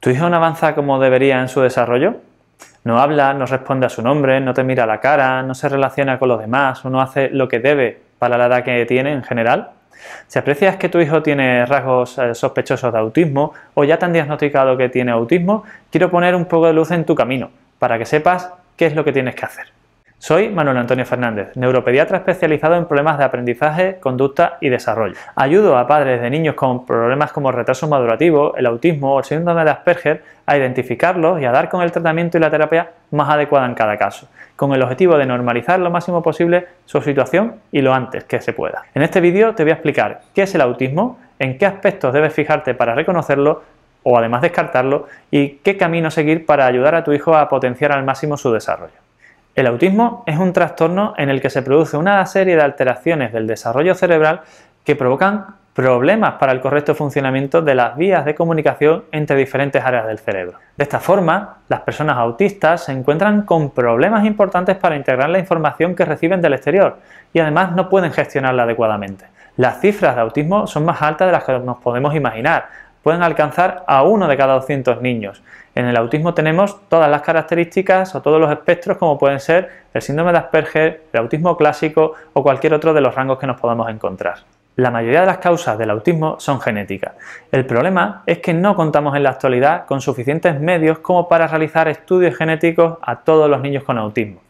¿Tu hijo no avanza como debería en su desarrollo? No habla, no responde a su nombre, no te mira la cara, no se relaciona con los demás o no hace lo que debe para la edad que tiene en general. Si aprecias que tu hijo tiene rasgos eh, sospechosos de autismo o ya te han diagnosticado que tiene autismo, quiero poner un poco de luz en tu camino para que sepas qué es lo que tienes que hacer. Soy Manuel Antonio Fernández, neuropediatra especializado en problemas de aprendizaje, conducta y desarrollo. Ayudo a padres de niños con problemas como retraso madurativo, el autismo o el síndrome de Asperger a identificarlos y a dar con el tratamiento y la terapia más adecuada en cada caso, con el objetivo de normalizar lo máximo posible su situación y lo antes que se pueda. En este vídeo te voy a explicar qué es el autismo, en qué aspectos debes fijarte para reconocerlo, o además descartarlo, y qué camino seguir para ayudar a tu hijo a potenciar al máximo su desarrollo. El autismo es un trastorno en el que se produce una serie de alteraciones del desarrollo cerebral que provocan problemas para el correcto funcionamiento de las vías de comunicación entre diferentes áreas del cerebro. De esta forma, las personas autistas se encuentran con problemas importantes para integrar la información que reciben del exterior y además no pueden gestionarla adecuadamente. Las cifras de autismo son más altas de las que nos podemos imaginar, pueden alcanzar a uno de cada 200 niños. En el autismo tenemos todas las características o todos los espectros como pueden ser el síndrome de Asperger, el autismo clásico o cualquier otro de los rangos que nos podamos encontrar. La mayoría de las causas del autismo son genéticas. El problema es que no contamos en la actualidad con suficientes medios como para realizar estudios genéticos a todos los niños con autismo.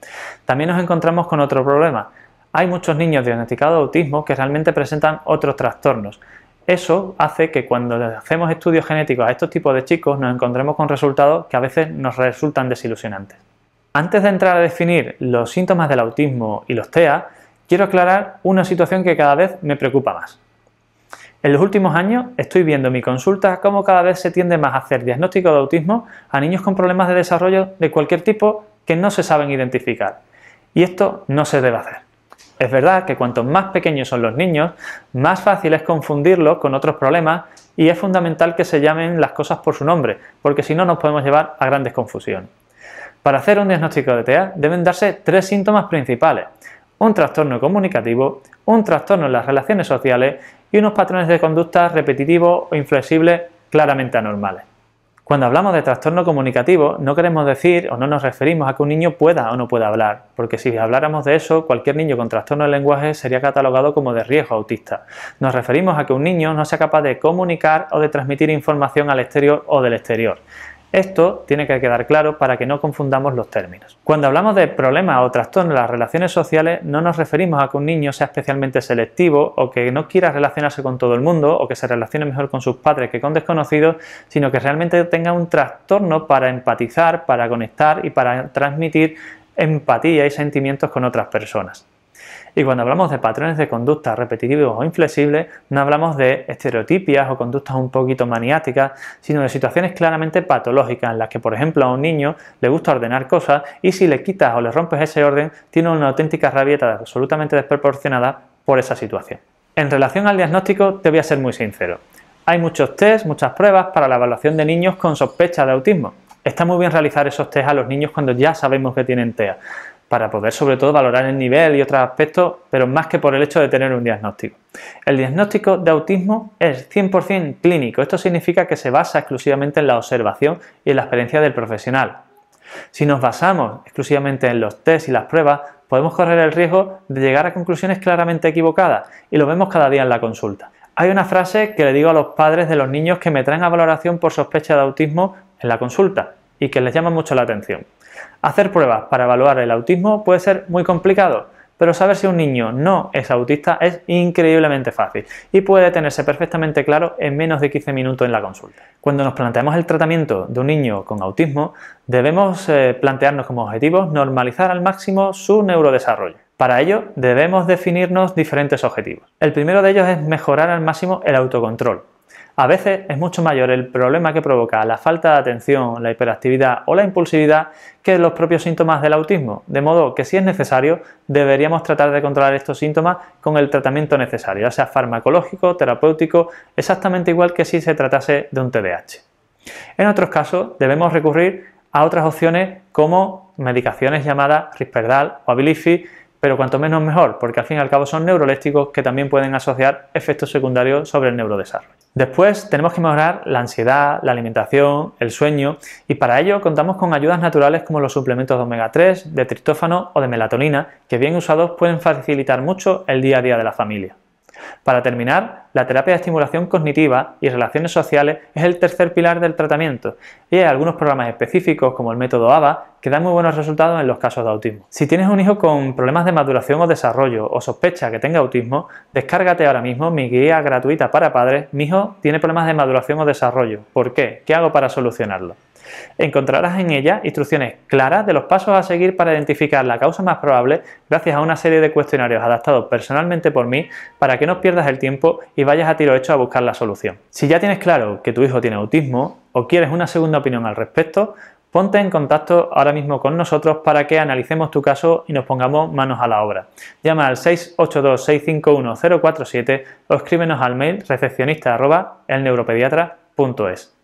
También nos encontramos con otro problema. Hay muchos niños diagnosticados de autismo que realmente presentan otros trastornos. Eso hace que cuando hacemos estudios genéticos a estos tipos de chicos nos encontremos con resultados que a veces nos resultan desilusionantes. Antes de entrar a definir los síntomas del autismo y los TEA, quiero aclarar una situación que cada vez me preocupa más. En los últimos años estoy viendo en mi consulta cómo cada vez se tiende más a hacer diagnóstico de autismo a niños con problemas de desarrollo de cualquier tipo que no se saben identificar. Y esto no se debe hacer. Es verdad que cuanto más pequeños son los niños, más fácil es confundirlos con otros problemas y es fundamental que se llamen las cosas por su nombre, porque si no nos podemos llevar a grandes confusiones. Para hacer un diagnóstico de TEA deben darse tres síntomas principales. Un trastorno comunicativo, un trastorno en las relaciones sociales y unos patrones de conducta repetitivos o inflexibles claramente anormales. Cuando hablamos de trastorno comunicativo, no queremos decir o no nos referimos a que un niño pueda o no pueda hablar, porque si habláramos de eso, cualquier niño con trastorno del lenguaje sería catalogado como de riesgo autista. Nos referimos a que un niño no sea capaz de comunicar o de transmitir información al exterior o del exterior. Esto tiene que quedar claro para que no confundamos los términos. Cuando hablamos de problemas o trastornos en las relaciones sociales, no nos referimos a que un niño sea especialmente selectivo o que no quiera relacionarse con todo el mundo o que se relacione mejor con sus padres que con desconocidos, sino que realmente tenga un trastorno para empatizar, para conectar y para transmitir empatía y sentimientos con otras personas. Y cuando hablamos de patrones de conducta repetitivos o inflexibles, no hablamos de estereotipias o conductas un poquito maniáticas, sino de situaciones claramente patológicas en las que, por ejemplo, a un niño le gusta ordenar cosas y si le quitas o le rompes ese orden, tiene una auténtica rabieta absolutamente desproporcionada por esa situación. En relación al diagnóstico, te voy a ser muy sincero. Hay muchos test, muchas pruebas para la evaluación de niños con sospecha de autismo. Está muy bien realizar esos tests a los niños cuando ya sabemos que tienen TEA, para poder sobre todo valorar el nivel y otros aspectos, pero más que por el hecho de tener un diagnóstico. El diagnóstico de autismo es 100% clínico, esto significa que se basa exclusivamente en la observación y en la experiencia del profesional. Si nos basamos exclusivamente en los test y las pruebas, podemos correr el riesgo de llegar a conclusiones claramente equivocadas y lo vemos cada día en la consulta. Hay una frase que le digo a los padres de los niños que me traen a valoración por sospecha de autismo en la consulta y que les llama mucho la atención. Hacer pruebas para evaluar el autismo puede ser muy complicado, pero saber si un niño no es autista es increíblemente fácil y puede tenerse perfectamente claro en menos de 15 minutos en la consulta. Cuando nos planteamos el tratamiento de un niño con autismo, debemos eh, plantearnos como objetivos normalizar al máximo su neurodesarrollo. Para ello, debemos definirnos diferentes objetivos. El primero de ellos es mejorar al máximo el autocontrol, a veces es mucho mayor el problema que provoca la falta de atención, la hiperactividad o la impulsividad que los propios síntomas del autismo, de modo que si es necesario deberíamos tratar de controlar estos síntomas con el tratamiento necesario, ya sea farmacológico, terapéutico, exactamente igual que si se tratase de un TDAH. En otros casos debemos recurrir a otras opciones como medicaciones llamadas Risperdal o Abilify, pero cuanto menos mejor, porque al fin y al cabo son neurolépticos que también pueden asociar efectos secundarios sobre el neurodesarrollo. Después tenemos que mejorar la ansiedad, la alimentación, el sueño y para ello contamos con ayudas naturales como los suplementos de omega 3, de triptófano o de melatonina que bien usados pueden facilitar mucho el día a día de la familia. Para terminar, la terapia de estimulación cognitiva y relaciones sociales es el tercer pilar del tratamiento y hay algunos programas específicos como el método ABA que dan muy buenos resultados en los casos de autismo. Si tienes un hijo con problemas de maduración o desarrollo o sospecha que tenga autismo, descárgate ahora mismo mi guía gratuita para padres Mi hijo tiene problemas de maduración o desarrollo. ¿Por qué? ¿Qué hago para solucionarlo? Encontrarás en ella instrucciones claras de los pasos a seguir para identificar la causa más probable gracias a una serie de cuestionarios adaptados personalmente por mí para que no pierdas el tiempo y vayas a tiro hecho a buscar la solución. Si ya tienes claro que tu hijo tiene autismo o quieres una segunda opinión al respecto, Ponte en contacto ahora mismo con nosotros para que analicemos tu caso y nos pongamos manos a la obra. Llama al 682-651-047 o escríbenos al mail recepcionista.elneuropediatra.es.